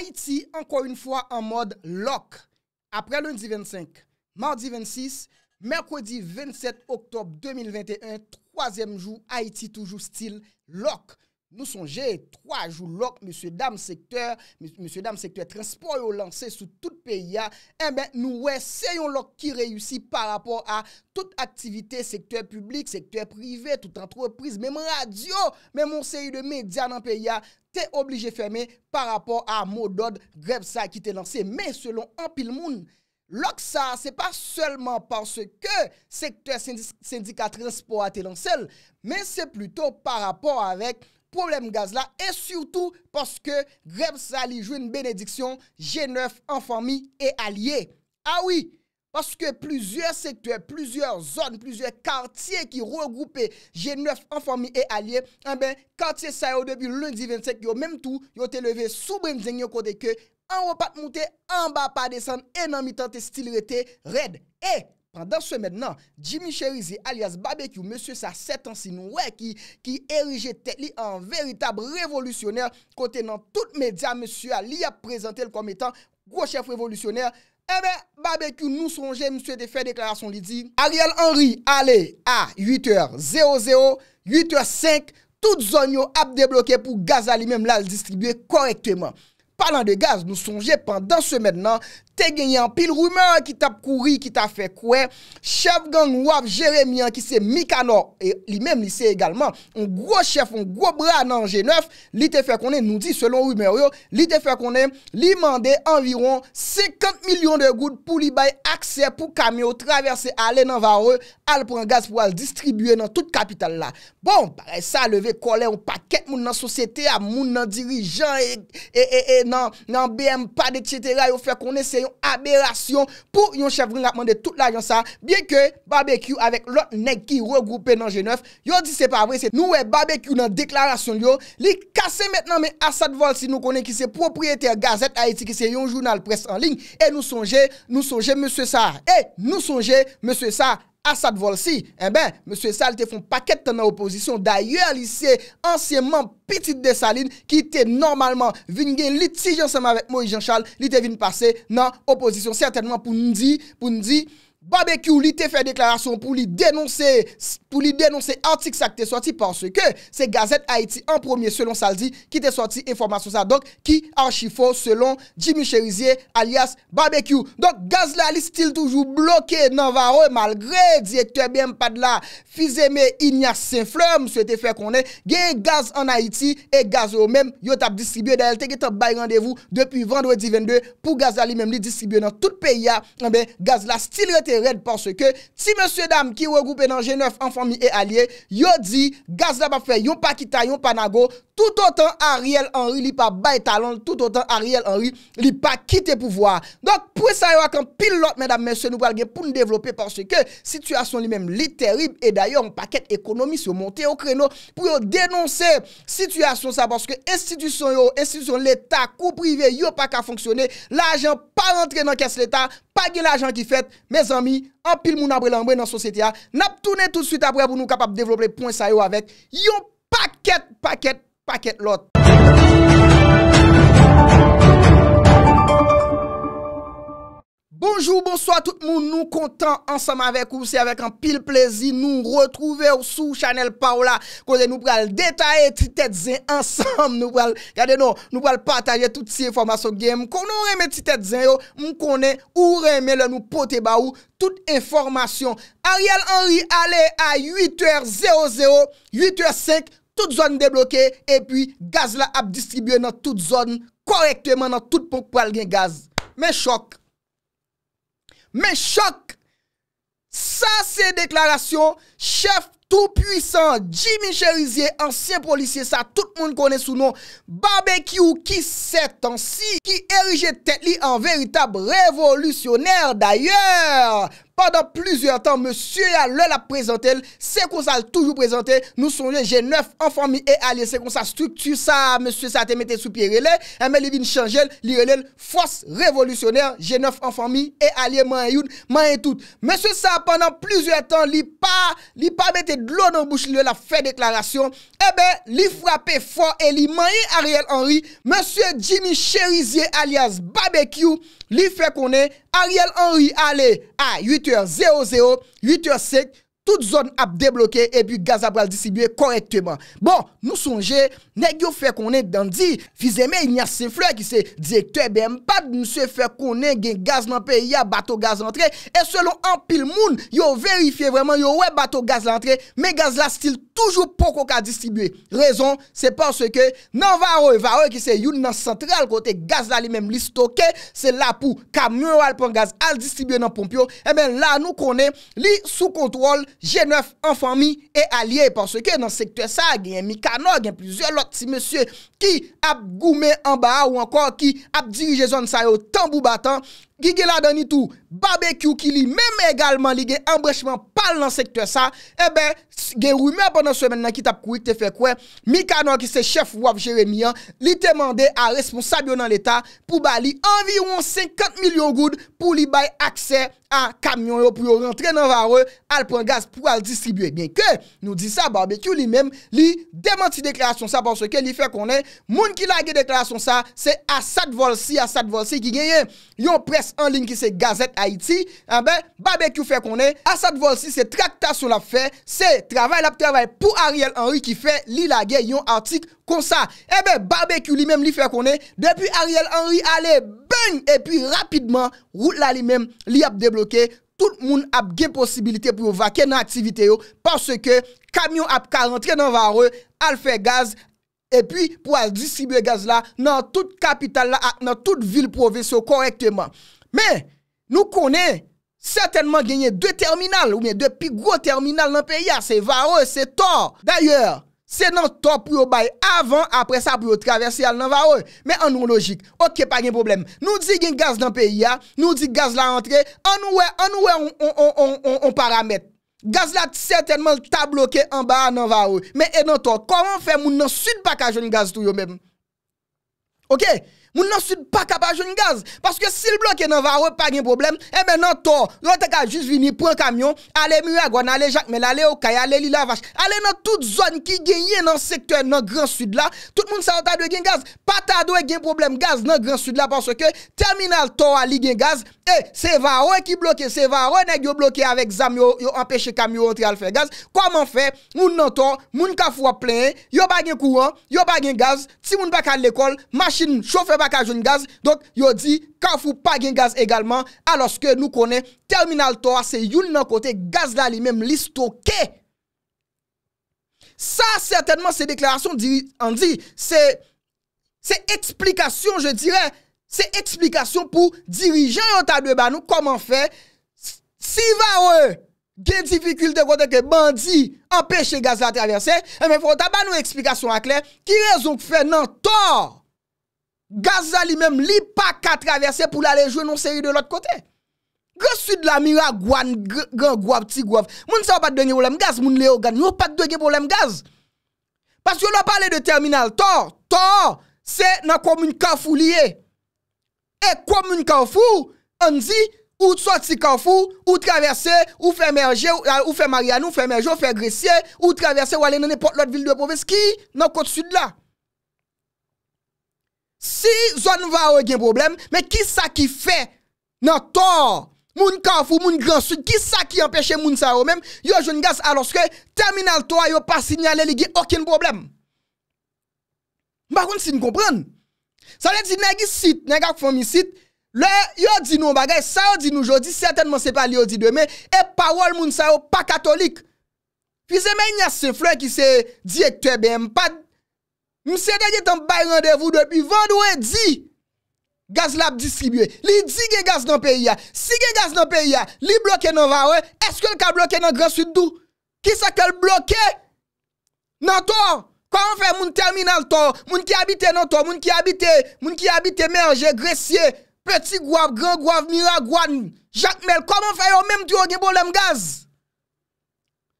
Haïti, anko yon fwa an mod lok, apre londi 25, mordi 26, merkwadi 27, oktob 2021, troazem jou, Haïti toujou stil, lok. Nou sonje, troajou, lok, monsye dam sektor, monsye dam sektor transpor yon lanse sou tout peyi ya, e ben nou wè seyon lok ki reyousi par rapport a tout aktivite, sektor publik, sektor privè, tout entreprise, mèm radio, mèm monsye yon media nan peyi ya. t'es obligé de fermer par rapport à mot d'ordre grève ça qui t'est lancé. Mais selon un pile monde, ça, ce pas seulement parce que secteur syndicat transport a été lancé, mais c'est plutôt par rapport avec problème gaz là et surtout parce que grève ça joue une bénédiction G9 en famille et alliés. Ah oui, Paske plizye sektwè, plizye zon, plizye kartyè ki regroupe jè neuf an fami e alye, an ben kartyè sa yo debi lundi 25 yo menm tou, yo te leve soubren zènyo kode ke, an wopat moutè, an ba pa desan, enan mi tante stil rete, red. E, pandan se mèd nan, Jimmy Cherizé alias Babekyou, monsè sa 7 ansin wè ki erije tè li an veritab revolutionèr, kote nan tout medya monsè a li ap prezantèl kom etan grochef revolutionèr, Eh bien, barbecue, nous songez, monsieur, de faire déclaration, il dit, Ariel Henry, allez à 8h00, 8h05, les zones a débloqué pour gaz à lui-même là, distribuer correctement. Parlant de gaz, nous songez pendant ce maintenant, genyan, pil rumeur ki tap kouri ki ta fe kwe, chef gang wap jeremian ki se mikanor e li menm li se egalman, un gro chef, un gro bra nan G9 li te fe konen, nou di selon rumeur yo li te fe konen, li mande environ 50 milyon de goud pou li bay akse, pou kameo traverse ale nan vare, ale pou an gaz pou ale distribuye nan tout kapital la bon, pare sa leve kole ou paket moun nan sosyete, a moun nan dirijan e, e e e nan nan BM pad etc, yo fe konen se yo Aberasyon pou yon chèvrin la pman de tout la yon sa Biè ke barbecue avèk lot nek ki regroupe nan G9 Yo di se pa avre se nou e barbecue nan deklarasyon yo Li kase mètnan men asad vol si nou konen ki se propriété gazette A eti ki se yon jounal pres en ligne E nou sonje, nou sonje msè sa E eh, nou sonje msè sa Asak volsi, e ben, M. Sal te fon paket tan nan oposisyon. Daye alise ansyeman pitit de Saline ki te normalman vin gen litijan seman vek Moe Jean-Charles li te vin pase nan oposisyon. Sertenman pou ndi, pou ndi, Barbecue li te fè deklarasyon pou li denonsè antik sa ki te sorti panso ke se gazet Haiti en premier selon Saldi ki te sorti informasyon sa donk ki archifon selon Jimmy Cherizier alias Barbecue. Donk gaz la li stil toujou bloke nan varon malgre direktor bèm pad la Fizeme Ignace Saint-Fleur mse te fè konen gen gaz an Haiti e gaz ou mèm yo tap distribye dan el teke tap bay randevou depi vendwe 12-22 pou gaz la li mèm li distribye nan tout peyi eh ya Red parce que si monsieur dame Qui regroupe dans G9 en famille et allié Yo dit gaz d'abafè yon pa kita Yon pa nago tout autant Ariel Henry li pa bay talon Tout autant Ariel Henry li pa kite pou voir Donc pou et sa yon akant pilote Mesdames monsieur nou pral gen pou nou devlopé Parce que situasyon li mèm li terib Et d'ailleurs yon pa ket ekonomis yon monte Yon kreno pou yon denonsè Situasyon sa parce que institution yon Institution l'état coup privé yon pa ka Fonksyoné l'agent pa rentré Dans casse l'état Pagye l'ajan ki fet, me zami, apil moun apre lambre nan sosetya, nap toune tout suite apre pou nou kapap devlopre poun sa yo avek, yon paket, paket, paket lot. Bonjour, bonsoit tout moun nou kontant ansam avèk ou si avèk an pil plezi nou retrouvè ou sou chanel pa ou la konde nou pral detaye titèdzen ansam nou pral kade nou, nou pral pataje tout si informasyon gen moun kon nou remè titèdzen yo moun konè ou remè lè nou pote ba ou tout informasyon Ariel Henry alè a 8h00 8h05 tout zon débloke e pi gaz la ap distribye nan tout zon korektèman nan tout ponk pral gen gaz men chok Men chok, sa se deklarasyon, chef tout puissant, Jimmy Cherizier, ansyen polisye, sa tout moun kone sou nou, barbecue ki set ansi, ki erije tet li an veritab revolutioner dayer! Pendan plusieurs temps, monsieur a le la présente, c'est qu'on s'a toujours présenté, nous songe, j'ai neuf enfants, mi, et alé, c'est qu'on s'a structuré, ça, monsieur, ça a été metté sous pied, relè, et eh, même le vin change, li relè, force révolutionnaire, j'ai neuf enfants, mi, et alé, ma yon, ma yon tout. Monsieur ça, pendant plusieurs temps, li pa, li pa mette de l'eau dans le bouche, li la fait déclaration, et eh, ben, li frappé fort, et li ma yon Ariel Henry, monsieur Jimmy Cherizier, alé, barbecue, Li fè konè, Ariel Henry alè, a 8.00, 8.05, tout zon ap deblokè, epi gaz ap wèl disibye korektèman. Bon, nou sonje, nek yo fè konè dan di, fizè mè, yon yas se fè ki se dièk tè bè, mpap msè fè konè gen gaz nan pè, yon batò gaz nan trè, e selon an pil moun, yon verifiè vèman, yon wè batò gaz nan trè, mè gaz la stil tè. Toujou pou kou ka distribuye, rezon se porswe ke nan varoy, varoy ki se youn nan sentral kote gaz la li menm li stoke, se la pou ka mou alpon gaz al distribuye nan pompio, e eh men la nou konen li sou kontrol G9 en fami e alye, porswe ke nan sektwe sa genye mikano, genye plizye lot si monsye ki ap goume anba ou ankon ki ap dirije zon sa yo tambou batan, Gige la dani tou, barbecue ki li, mèmè egalman li gen embrèchement pal nan sektor sa, e eh bè, gen rume pwèndan semen nan kitap kou, te fè kwen, eh. mi kano ki se chef wav Jeremia, eh, li temande a responsabyo nan l'Etat, pou bali anviron 50 milyon goud pou li bay aksè A kamyon yo pou yo rentre nan vare, al pran gaz pou al distribye. Bien ke nou di sa, barbecue li men, li demanti deklarasyon sa, porso ke li fe konen, moun ki lage deklarasyon sa, se Asad Volsi, Asad Volsi ki genyen, yon pres en lin ki se Gazet Haiti, abe, ah barbecue fe konen, Asad Volsi se trakta sou la fe, se travay lap travay pou Ariel Henry ki fe li lage yon artik, kon sa, ebe, eh barbekou li mem li fè konen, depi Ariel Henry alè, bèng, epi rapidman, route la li mem, li ap deblokè, tout moun ap gen posibilite pou yo vake nan aktivite yo, parce ke, kamyon ap ka rentre nan vare, al fè gaz, epi pou al disibè gaz la, nan tout kapital la, nan tout vil provéso korektèman. Men, nou konen, setenman genye 2 terminal, ou men, 2 pi gwo terminal nan pe ah, ya, se vare, se tor, d'ayèr, Se nan to pou yo bay avan, apre sa pou yo travese al nan va ou. Me an nou logik. Otke pa gen problem. Nou di gen gaz nan peyi ya, nou di gaz la entre, an nou we, an nou we on paramet. Gaz la certainman ta bloke an ba nan va ou. Me enan to, koman fe moun nan sud bakaj an gaz tou yo menm? Ok? moun nan sud pa kapajoun gaz paske si l bloke nan vare pa gen problem e eh men nan to nan teka jis vini pou an kamyon ale mou agwana ale jakmel ale okaya ale li lavash ale nan tout zon ki gen yen nan sektor nan gran sud la tout moun sa wata dwe gen gaz pata dwe gen problem gaz nan gran sud la paske terminal to a li gen gaz e se vare wè ki bloke se vare wè nek yo bloke avek zam yo yo apèche kamyon tri al fè gaz koman fè moun nan to moun ka fwa plen yo bagen kouan yo bagen gaz ti moun baka l ekol a ka joun gaz, donk yo di ka ou fou pa gen gaz egalman aloske nou konen terminal tor se youn nan kote gaz la li menm listo ke sa certainman se deklarasyon di an di se eksplikasyon je dire se eksplikasyon pou dirijan yon tabwe ba nou koman fe si va ou gen difikulte kote ke bandi apèche gaz la traversè e eh men fwota ba nou eksplikasyon akler ki rezon kou fe nan tor Gaz zan li menm li pa ka travese pou la le jwe non seri de lot kote Gre sud la miwa gwan, gwan, gwan, ti gwan Moun se wapat denye wolem gaz, moun le yo gwan Moun wapat denye wolem gaz Pas yo la pale de terminal, tor, tor Se nan konmoun kanfou liye E konmoun kanfou, an di Ou tso ti kanfou, ou travese, ou fe merje euh, Ou fe marian, ou fe merje, ou fe gresye Ou travese wale nene pot lot vil de pove Ski, nan kote sud la Si zon va ou gen problem, men ki sa ki fe nan tor, moun kanfou, moun gransou, ki sa ki empèche moun sa ou men, yo joun gaz aloske, terminal to a yo pa sinyale li gen okin problem. Mbakoun si n kompren. Sa le di negi sit, negak fomi sit, le yo di nou bagay, sa yo di nou jodi, certain moun se pa li yo di dwe, men e pawol moun sa ou pa katolik. Fize men yas se fwe ki se di ek te bè mpad, Mse de ge tan bay randevou depi vandou e di Gaz lab disibye Li di ge gaz nan periya Si ge gaz nan periya Li bloke nan vare Eske l ka bloke nan grensuit dou Ki sa ke l bloke Nan ton Kwa mwen fe moun terminal ton Moun ki habite nan ton Moun ki habite Moun ki habite merje, gresye Peti gwav, gran gwav, miragwan Jakmel Kwa mwen fe yo menm di yo gen bolem gaz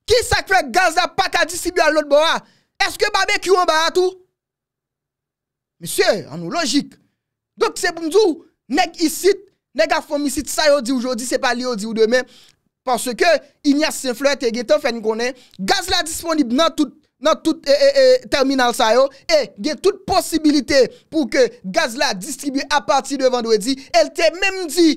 Ki sa kwe gaz la pak a disibye al lot bora Eske babek yon ba atou Meseye, an nou logik. Dok se pou mdou, neg isit, neg a fomisit sa yo di oujodi, se pa li yo di ou demen, panse ke, inya sin flou ete ge te fè ni konen, gaz la disponib nan tout, nan tout eh, eh, eh, terminal sa yo, e, ge tout posibilite, pou ke gaz la distribu a pati devan do edi, el te men mdi,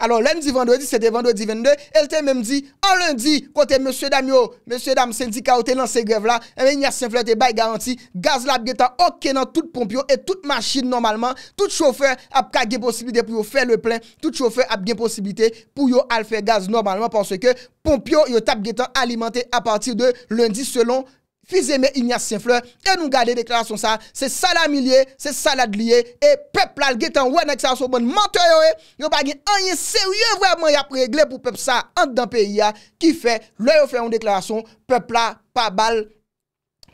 Alors lèndi vendredi, sè eh te vendredi 22, el te mèm di, an lèndi, kote M. Damio, M. Dam Sendi ka ou te lanse grev la, mèm e nye s'inflete bay garanti, gaz lap getan ok nan tout pompio et tout machin normalman, tout chauffeur ap ka gen posibilite pou yo fè le plein, tout chauffeur ap gen posibilite pou yo al fè gaz normalman, porsè ke pompio yo tap getan alimentè a patir de lèndi selon lèndi. Fize me, il n'y a 5 fleur. E nou gade deklarasyon sa. Se salamilye, se saladlye. E peplal getan wè nèk sa sou bon mante yo e. Yo bagi, anye serye vè mè ya pregle pou pep sa. Ante dan peyi ya. Ki fè, lè yo fè yon deklarasyon. Peplal, pa bal.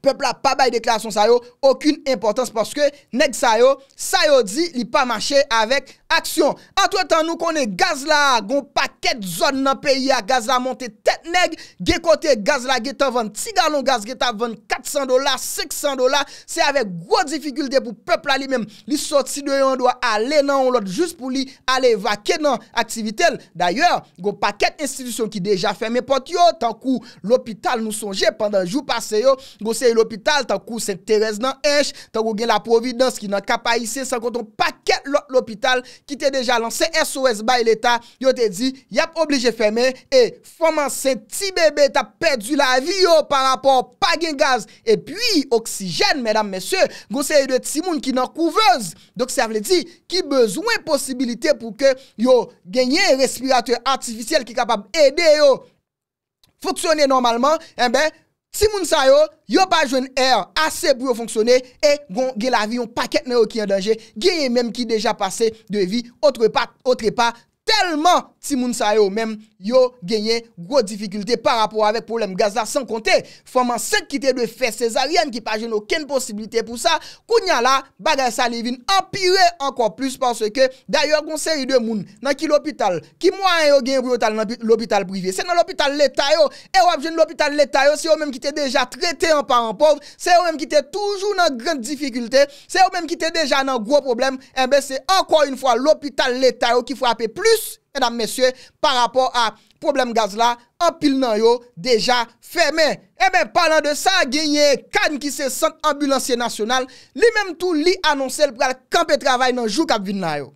Peopla pa bay deklarasyon sayo, okun importans, paske neg sayo, sayo di li pa mache avek aksyon. Antwe tan nou konen gaz la, gon paket zon nan peyi a gaz la, monte tet neg, ge kote gaz la, ge ta van ti galon gaz, ge ta van 400 dola, 600 dola, se avek gwo difigil de pou pepla li mem, li soti doyon do a ale nan on lot, jous pou li ale vake nan aktivitel. Daye, gon paket institisyon ki deja ferme pot yo, tankou lopital nou sonje, pandan jou pase yo, gon se, l'hopital, tan kou St. Therese nan enche, tan kou gen la providence ki nan kapayise sa konton paket l'hopital ki te deja lanse SOS by l'Etat, yo te di, yap oblige feme e fomanse ti bebe ta pedu la vi yo par rapport pa gen gaz, e pi oksijen menam mesye, gonsen yon de ti moun ki nan kouvez, dok se vle di ki bezwen posibilite pou ke yo genye respirateur artificiel ki kapab ede yo foksyone normalman, en eh ben Si moun sa yo, yo pa jwen er ase bou yo fonksyone, e gwen ge la vi yon paket ne okyen danje, geye menm ki deja pase de vi, otre pa, otre pa, telman si moun sa yo menm, yo genye gro dificulte pa rapor avek poulem gaz la san konte foman sek ki te de fe seza rien ki pa jen yo ken posibilite pou sa kou nyan la bagay salivine empire ankon plus panse ke dayo akon seri de moun nan ki l'hopital ki mwa yo genye l'hopital privye se nan l'hopital leta yo e wapjen l'hopital leta yo se yo menm ki te deja trete an pa anpob se yo menm ki te toujou nan gran dificulte se yo menm ki te deja nan gro problem eh enbe se ankon yon fwa l'hopital leta yo ki fwape plus Edam mesye, pa rapor a problem gaz la, apil nan yo, deja feme. Ebe, eh palan de sa genye, kan ki se sent ambulansye nasyonal, li menm tou li anonsel pral kamp et travay nan jou kap vin nan yo.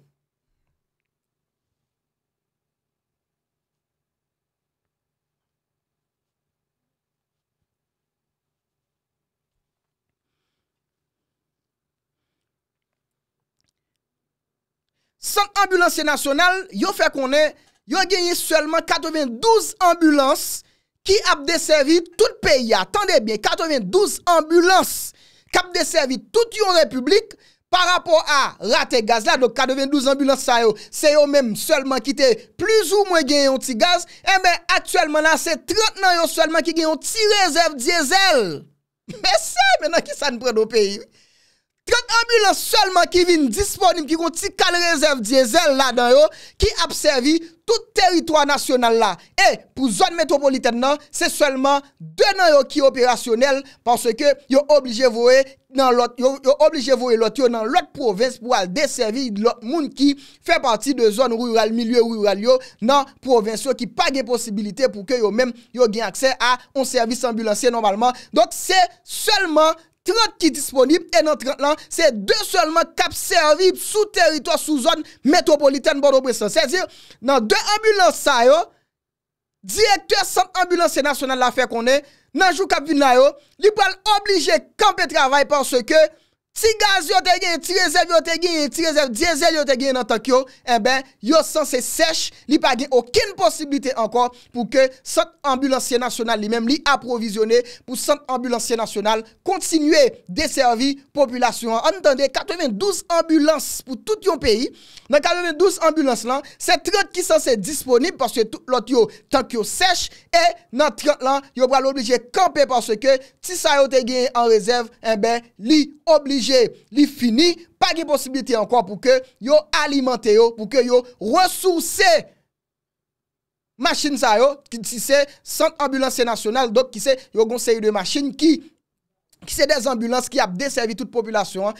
San ambulansi nasyonal, yo fe konen, yo genye selman 92 ambulansi ki ap deservi tout peyi a. Tande bien, 92 ambulansi ki ap deservi tout yon republik par rapport a rate gaz la. Dok 92 ambulansi sa yo, se yo menm selman ki te plus ou mwen genye yon ti gaz. E eh men, aktuelman la, se 30 nan yo selman ki genye yon ti rezerv diesel. Men se, menan ki sa nou pre do peyi. yon ambulans selman ki vin disponim ki konti kal rezerv diesel la nan yo ki ap servi tout teritwa nasyonal la, e pou zon metropolitane nan, se selman de nan yo ki operasyonel panso ke yo oblije vowe yo oblije vowe lot yo nan lot provins pou al deservi lot moun ki fe parti de zon rural, milieu rural yo nan provins yo ki pa gen posibilite pou ke yo men yo gen akse a on servis ambulansye normalman donk se selman 30 ki disponib, e nan 30 lan, se 2 seulement kap servib, sou terito, sou zon metropolitane Bodo Brestan, se zir, nan 2 ambulans sa yo, direktor san ambulans se nasyonal la fe konen, nan jou kap vinay yo, li pou al oblije kamp et travay, porske, Ti gaz yo te gen, ti rezerv yo te gen Ti rezerv, di rezerv yo te gen nan Tokyo E eh ben, yo san se sech Li pa gen okin posibilite ankon Pou ke sant ambulansye nasyonal Li men li aprovizyonne pou sant ambulansye nasyonal Kontinue deservi Populasyon an 92 ambulans pou tout yon peyi Nan 92 ambulans lan Se trot ki san se disponib Pou se tout lot yo Tokyo sech E nan trot lan, yo pral oblije Kampen pou se ke ti sa yo te gen En rezerv, e eh ben, li oblije gen li fini, pa gen posibiti an kwa pou ke yo alimente yo pou ke yo resouse masin sa yo ki ti se Sant Ambulanse Nationale dok ki se yo gonsey de masin ki ki se de zambulans ki ap deservi tout populasyon,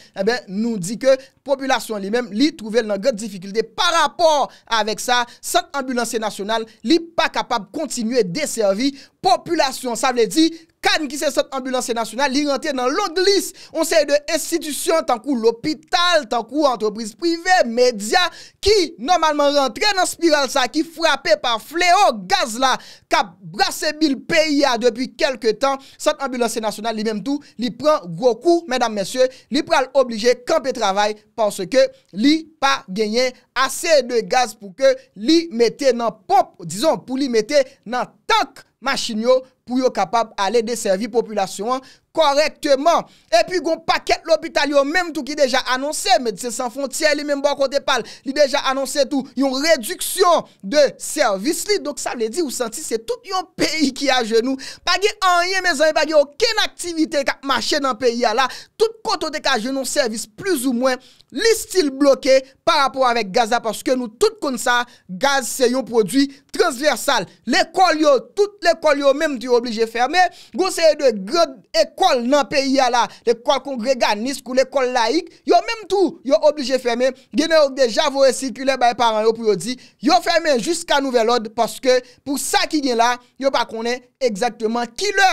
nou di ke populasyon eh li men li trouvel nan gote difikilite. Par rapport avek sa, san ambulansi nasyonal li pa kapab kontinu e deservi populasyon. Sa vle di, kan ki se san ambulansi nasyonal li rente nan loglis, on se de institusyon, tankou l'opital, tankou antropriz prive, media, ki normalman rentre nan spiral sa, ki frape par fleo gaz la, ka brase bil peyi ya ah, depi kelke tan, san ambulansi nasyonal li men tou, li pran gwo kou, mèdame mèsyè, li pran oblije kampè travay, panse ke li pa genyen asè de gaz pou ke li mette nan pop, dison pou li mette nan tank machinyo pou yo kapap ale de servi populasyon an korekteman. E pi gon paket l'opital yo, menm tou ki deja anonsen Medese San Frontier, li menm bo akotepal li deja anonsen tou, yon reduksyon de servis li. Donk sa vle di ou santi se tout yon peyi ki a genou. Pagye anye mezan, pagye oken aktivite ka mache nan peyi a la, tout koto de ka genou servis plus ou mwen, listil bloke par rapport avek Gaza, paske nou tout kon sa, gaz se yon prodwi transversal. L'ekol yo, tout l'ekol yo menm di yo oblije ferme gon se yon de grot ek kol nan peyi ya la, le kwa kongre ganis, kou le kol laik, yo mèm tou, yo oblije fè mèm, genè yo deja vò e sikri, le baye paran yo pou yo di, yo fè mèm jusqu'a nouvel od, paske, pou sa ki gen la, yo pa konè, egzaktèman ki lè,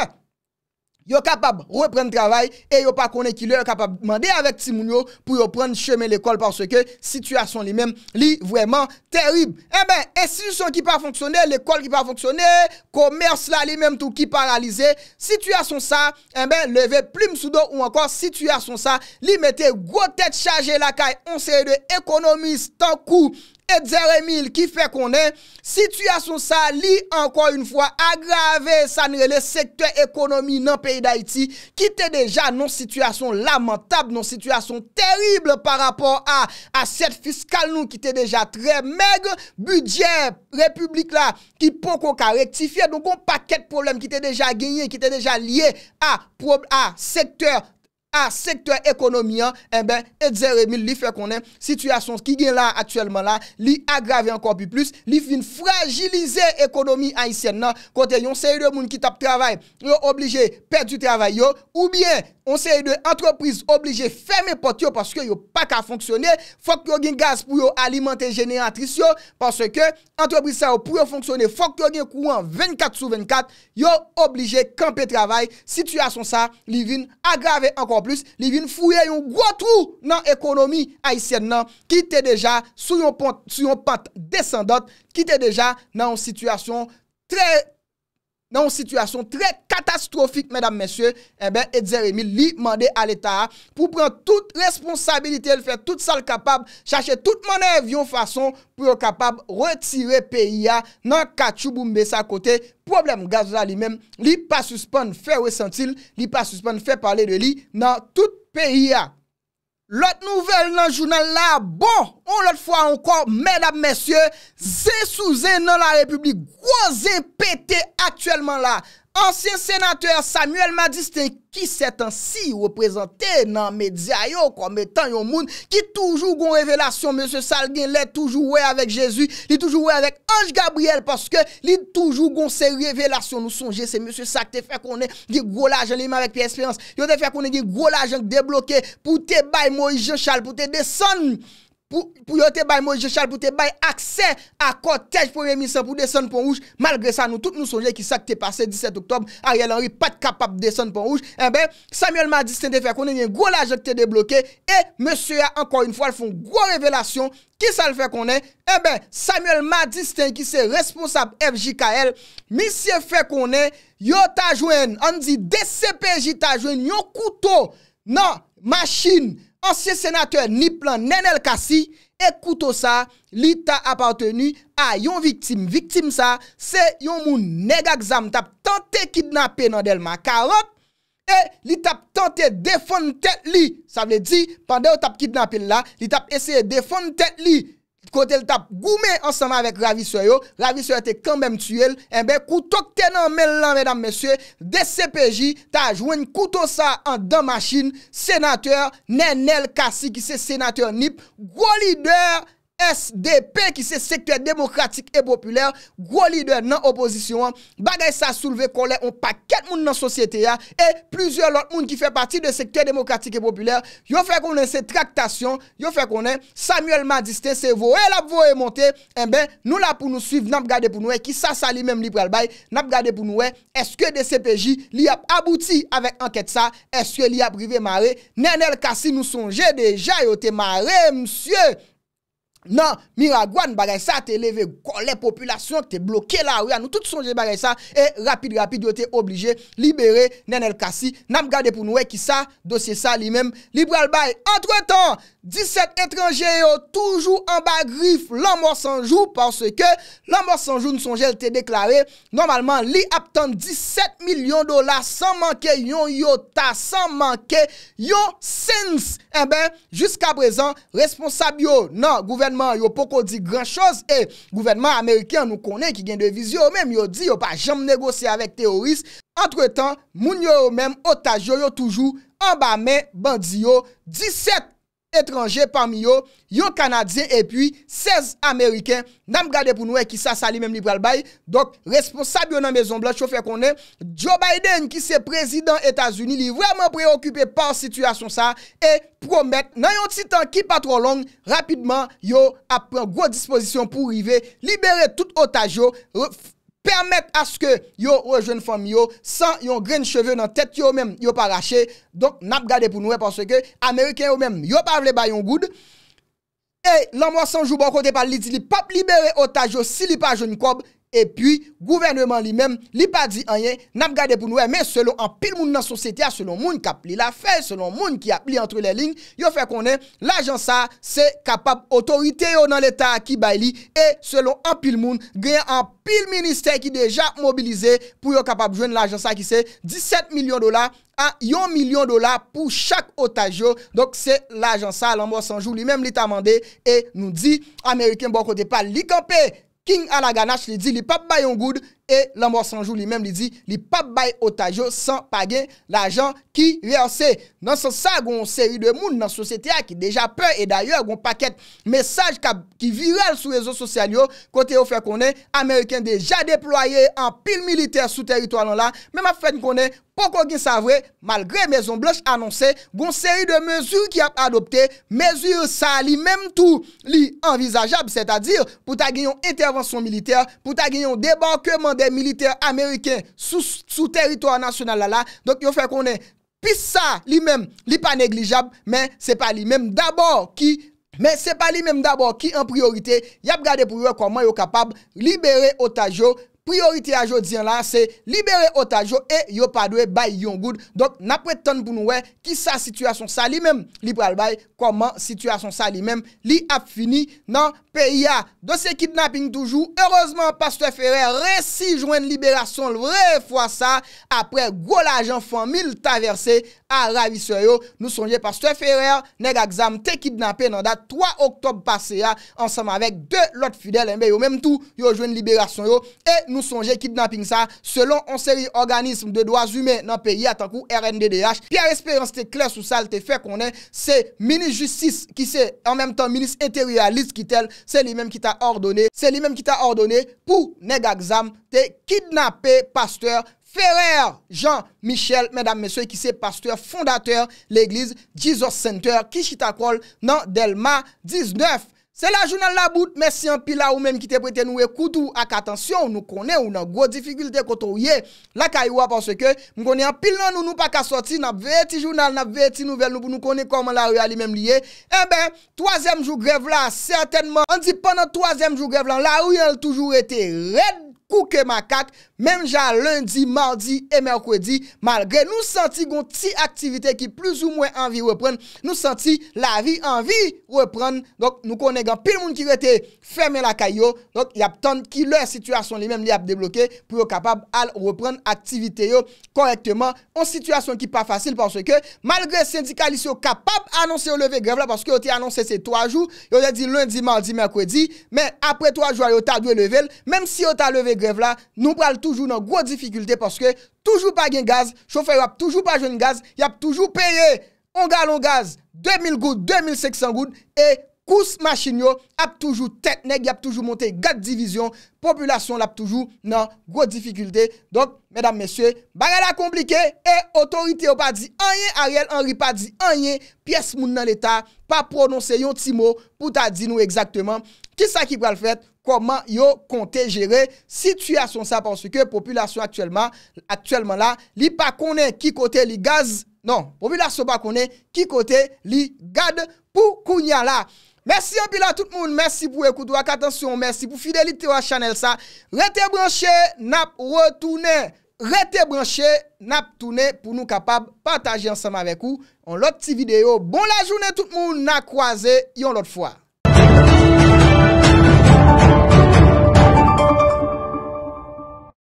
yo kapab reprenne travay, e yo pa konen ki le yo kapab mande avek Timounio, pou yo prenne cheme l'ekol, parce ke situasyon li men, li vwèman terib. E eh ben, e situasyon ki pa fonksyonne, l'ekol ki pa fonksyonne, komers la li men, tou ki paralize, situasyon sa, e eh ben, leve plume sou do, ou ankon, situasyon sa, li mette, go tèt charge la kay, on se re de ekonomis, tan kou, E djer emil ki fè konen, situasyon sa li ankon yon fwa agrave sanre le sektor ekonomi nan peyi d'Haïti ki te deja non situasyon lamentable, non situasyon terible par rapport a aset fiskal nou ki te deja tre meg budyen republik la ki pon kon ka rektifiye. Don kon pa ket problem ki te deja genye, ki te deja liye a sektor ekonomi. Sektor ekonomi an eh Ebe, et zere mil li fe konen Situasyon ki gen la aktuelman la Li agrave anko pi plus Li fin fragilize ekonomi an non? isen nan Kote yon se yon moun ki tap travay Yo oblije per du travay yo Ou bien, yon se yon entreprise Oblije ferme pot yo Paske yo pa ka fonksyone Fok yo gen gaz pou yo alimente geniantris yo Paske yo entreprise sa yo pou yo fonksyone Fok yo gen kouan 24 sou 24 Yo oblije kampe travay Situasyon sa, li vin agrave anko pi plus plus li vin fouye yon gwa tou nan ekonomi aysen nan, ki te deja sou yon pat descendant, ki te deja nan yon situasyon tre... Nan yon situasyon tre katastrofik, mèdame mèsyè, ebe eh Edzer Emil li mande al etara pou pran tout responsabilite, el fè tout sal kapab, chache tout mèdè evyon fason pou yo kapab retire P.I.A nan kachou bou mbe sa kote. Problem, gazola li mèm, li pa suspande fè wè sentil, li pa suspande fè pale de li nan tout P.I.A. Lot nouvel nan jounel la, bon, on lot fwa ankon, mèdap mèsyè, zè sou zè nan la republik, kwa zè pète aktuellement la. Ansyen senatèr Samuel Madistè, ki sè tan si reprezentè nan medzi a yo kwa metan yon moun ki toujou gon revelasyon. Monsen Salgin lè toujou wè avèk Jezou, lè toujou wè avèk Anj Gabriel, paske lè toujou gon se revelasyon nou sonje. Se monsen Salgin te fè konè gè gò la jank, lè yon mè avèk pi espérense, yon te fè konè gè gò la jank deblokè pou te baymò yon chal, pou te desanmè. pou yo te bay Mojichal, pou te bay aksè akotèj pou remisè, pou desèn pon ouj, malgré sa nou, tout nou sonjè ki sa ki te pase 17 oktob, a rè l'anri pat kapap desèn pon ouj, e bè Samuel Madistin te fè konè, nye gwo la jèk te deblokè, e mè sè ya, ankon yon fò al fon gwo revelasyon, ki sa l'fè konè, e bè, Samuel Madistin ki se responsab FJKL misye fè konè yo ta jwen, an di DCPJ ta jwen, yon kouto nan, machin nan, nan, nan, nan, nan, nan, nan, nan, nan, nan, nan, nan, nan, Ansiye senatèr nip lan nenel kasi, ekoutou sa, li ta apateni a yon viktim. Viktim sa, se yon moun negak zanm tap tante kidnapè nan delman. Karot, e li tap tante defon tèt li. Sa vle di, pandè ou tap kidnapè la, li tap ese defon tèt li. kote l tap goume ansama vek Ravisoyo, Ravisoyo te kambem tsyel, enbe eh koutok tenan men lan, mesdame mesye, de CPJ, ta jwen koutosa an dan machin, senateur, nenel kasi ki se senateur nip, golideur, SDP ki se sektor demokratik e populer, gwo lider nan opozisyon an, bagay sa souleve kon le, an paket moun nan sosyete ya, e plizur lot moun ki fe pati de sektor demokratik e populer, yo fe konen se traktasyon, yo fe konen Samuel Madiste, se voe la pou voe monte, e eh ben nou la pou nou suiv nan ap gade pou nou e, ki sa sa li menm li prel bay, nan ap gade pou nou e, eske de CPJ li ap abouti avèk anket sa, eske li ap rive mare, nen el kasi nou sonje de jayote mare, msye! Nan, mi ragouan bagay sa te leve, kon le populasyon te bloke la ouya, nou tout sonje bagay sa, e rapide rapide yo te oblije, libere nen el kasi, nan m gade pou nou e ki sa, dosye sa li men, libre al baye. Entre tan! 17 etranjen yo toujou anba grif l'anmorsanjou parce ke l'anmorsanjou nou son jelte deklarer normalman li aptan 17 milyon dola san manke yon yota, san manke yon sens. E eh ben, jusqu'a prezan, responsab yo nan gouvenman yo poko di gran choz e gouvenman Ameriken nou konen ki gen deviz yo menm yo di yo pa jem negosi avek teoris entre tan, moun yo menm otaj yo yo toujou anba men bandi yo 17 etranjen Etranje parmi yo, yo Kanadze e pi 16 Ameriken, nam gade pou nou e ki sa sali mem li pral bay, dok responsabio nan mezon blan, chou fè konen, Joe Biden ki se prezident Etasuni, li vreman preokupè par situasyon sa, e promet nan yon titan ki patro long, rapidman yo apren gwo dispozisyon pou rive, libere tout otaj yo, Permet aske yo rejwen fom yo san yon gren cheve nan tet yo men yo pa rache. Donk nap gade pou nou e porswe ke Ameriken yo men yo pa vle ba yon goud. E lan mwa san jou bon kote pa li di li pap libere otaj yo si li pa joun korb. E pi, gouverneman li men, li pa di anyen, nap gade pou noue, eh, men selon an pil moun nan sosyete, a ah, selon moun ka pli la fe, selon moun ki a pli antre le ling, yo fe konen, l'agenca se kapap otorite yo nan l'Etat ki bay li, e selon an pil moun, genyen an pil minister ki deja mobilize, pou yo kapap jwen l'agenca ki se, 17 milyon dola, a 1 milyon dola, pou chak otaje yo, dok se l'agenca l'anbo sanjou, li men li ta mande, e nou di, Ameriken bon kote pa li kampe, King ala ganache li di li pap bayon goud, e l'amor sanjou li menm li di li pap bay otajo san page la jan ki reanse. Nansan sa, goun seri de moun nan sosete a ki deja pe, e dayor goun paket mesaj ki viral sou rezo sosel yo, kote yo fe konen Ameriken deja deploye an pil militer sou teritwalan la, menman fe konen, poko gen savwe, malgre Maison Blanche anonse, goun seri de mezuri ki ap adopte, mezuri sa li menm tou li envizajab se ta dir, pou ta genyon intervensyon militer, pou ta genyon debankman de milite ameriken sou teritwa nasyonal ala, donk yon fè konen pisa li men, li pa neglijab, men se pa li men dabor ki, men se pa li men dabor ki an priorite, yap gade pou yon koman yon kapab, libere otajo, priority ajo diyan la se libere otajo e yo padwe bay yon goud donk napwet ton pou nou we ki sa situasyon sa li mem, li pral bay koman situasyon sa li mem li ap fini nan periya dosye kidnapping toujou, erozman pastor Ferrer resi jwen liberasyon lwre fwa sa apre go la jan fwen mil taverse a ravis yo, nou sonje pastor Ferrer, neg aksam te kidnape nan dat 3 oktob pase ya ansama vek 2 lot fidel, enbe yo menm tou yo jwen liberasyon yo, e nou Moun sonje kidnapping sa, selon an seri organisme de doaz hume nan peyi atankou RNDDH. Pia espérense te kle sou sal te fe konen, se Ministre Justice ki se en menm tan Ministre Eterialiste ki tel, se li menm ki ta ordone, se li menm ki ta ordone pou negakzam te kidnape pasteur Ferrer Jean-Michel, mèdame meswe ki se pasteur fondateur l'Eglise Jesus Center Kishitakol nan Delma 19. Se la jounal la bout, mè si an pil la ou mèm ki te pwete nou e koutou ak atansyon, nou konè ou nan gwo difigilite koto ou ye, la kaywa panse ke moun konè an pil nan nou nou pa ka soti, nan vey ti jounal, nan vey ti nouvel nou pou nou konè koman la ou alimèm liye, e bè, toazèm jou grev la, sètenman, an di pwè nan toazèm jou grev la, la ou yel toujou ete red, kouke ma kat, men jan lundi, mardi, e merkwedi, malgre nou santi goun ti aktivite ki plus ou mwen anvi repren, nou santi la vi anvi repren, nou konen gan pil moun ki rete ferme la kayo, yon ap ton ki lwen situasyon li men li ap deblokè, pou yon kapab al repren aktivite yo korekteman, an situasyon ki pa fasil, porswe ke, malgre sindikalis yon kapab anonsen yon leve grev la, porske yon te anonsen se 3 jou, yon te di lundi, mardi, merkwedi, men apre 3 jou yon ta dwe level, men si yon ta leve grev la, nou pral toujou nan gwo difficulte paske toujou pa gen gaz, choufer ap toujou pa joun gaz, yap toujou peye, on galon gaz, 2000 goud, 2500 goud, e kous machin yo, ap toujou teknik, yap toujou monte, gat divizyon, populasyon lap toujou nan gwo difficulte, donk, medam mesye, ba gala komplike, e otorite yo pa di anye, Ariel Henry pa di anye, piyes moun nan l'Etat, pa prononse yon ti mo, pou ta di nou exactement, ki sa ki pral fet, koman yo konte jere, sityasyon sa, pwansweke, populasyon aktwèlman, aktwèlman la, li pa kone, ki kote li gaz, non, populasyon pa kone, ki kote li gad, pou kounyan la, mersi anpila tout moun, mersi pou ekoutou, ak atensyon, mersi pou fidelite wa chanel sa, rete branchè, nap retounè, rete branchè, nap toune, pou nou kapab, pataje ansam avek ou, an lot ti video, bon la jounè tout moun, nan kwa zè, yon lot fwa.